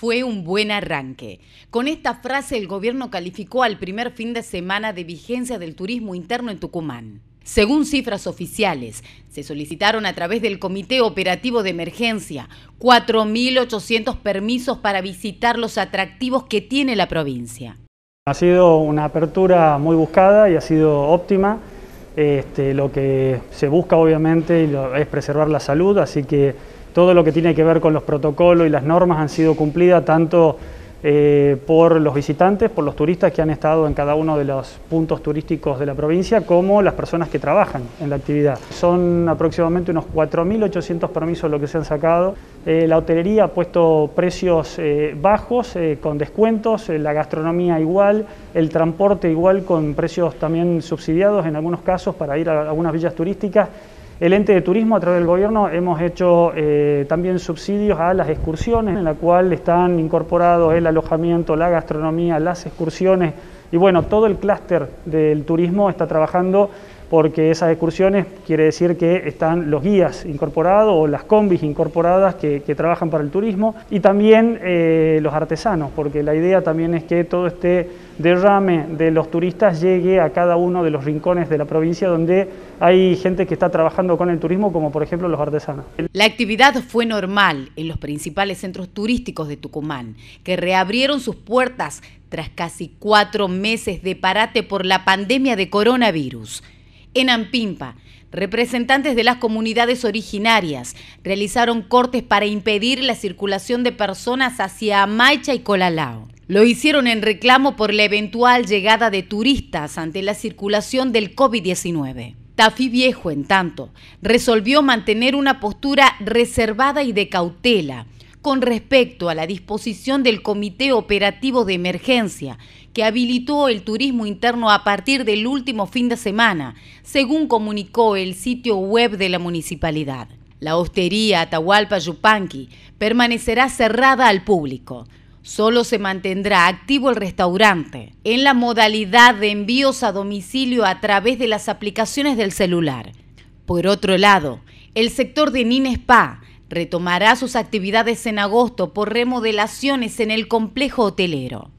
fue un buen arranque. Con esta frase el gobierno calificó al primer fin de semana de vigencia del turismo interno en Tucumán. Según cifras oficiales, se solicitaron a través del Comité Operativo de Emergencia 4.800 permisos para visitar los atractivos que tiene la provincia. Ha sido una apertura muy buscada y ha sido óptima. Este, lo que se busca obviamente es preservar la salud, así que todo lo que tiene que ver con los protocolos y las normas han sido cumplidas tanto eh, por los visitantes, por los turistas que han estado en cada uno de los puntos turísticos de la provincia, como las personas que trabajan en la actividad. Son aproximadamente unos 4.800 permisos lo que se han sacado. Eh, la hotelería ha puesto precios eh, bajos, con descuentos, la gastronomía igual, el transporte igual, con precios también subsidiados en algunos casos para ir a algunas villas turísticas. El ente de turismo a través del gobierno hemos hecho eh, también subsidios a las excursiones, en la cual están incorporados el alojamiento, la gastronomía, las excursiones y bueno, todo el clúster del turismo está trabajando porque esas excursiones quiere decir que están los guías incorporados o las combis incorporadas que, trabajan para el turismo y también eh, los artesanos, porque la idea también es que todo este derrame de los turistas llegue a cada uno de los rincones de la provincia donde hay gente que está trabajando con el turismo, como por ejemplo los artesanos. La actividad fue normal en los principales centros turísticos de Tucumán, que reabrieron sus puertas tras casi cuatro meses de parate por la pandemia de coronavirus. En Ampimpa, representantes de las comunidades originarias realizaron cortes para impedir la circulación de personas hacia Amaicha y Colalao. Lo hicieron en reclamo por la eventual llegada de turistas ante la circulación del COVID-19. Tafí Viejo, en tanto, resolvió mantener una postura reservada y de cautela con respecto a la disposición del Comité Operativo de Emergencia que habilitó el turismo interno a partir del último fin de semana, según comunicó el sitio web de la municipalidad. La hostería Atahualpa Yupanqui permanecerá cerrada al público. Solo se mantendrá activo el restaurante en la modalidad de envíos a domicilio a través de las aplicaciones del celular. Por otro lado, el sector de Ninespa. Spa retomará sus actividades en agosto por remodelaciones en el complejo hotelero.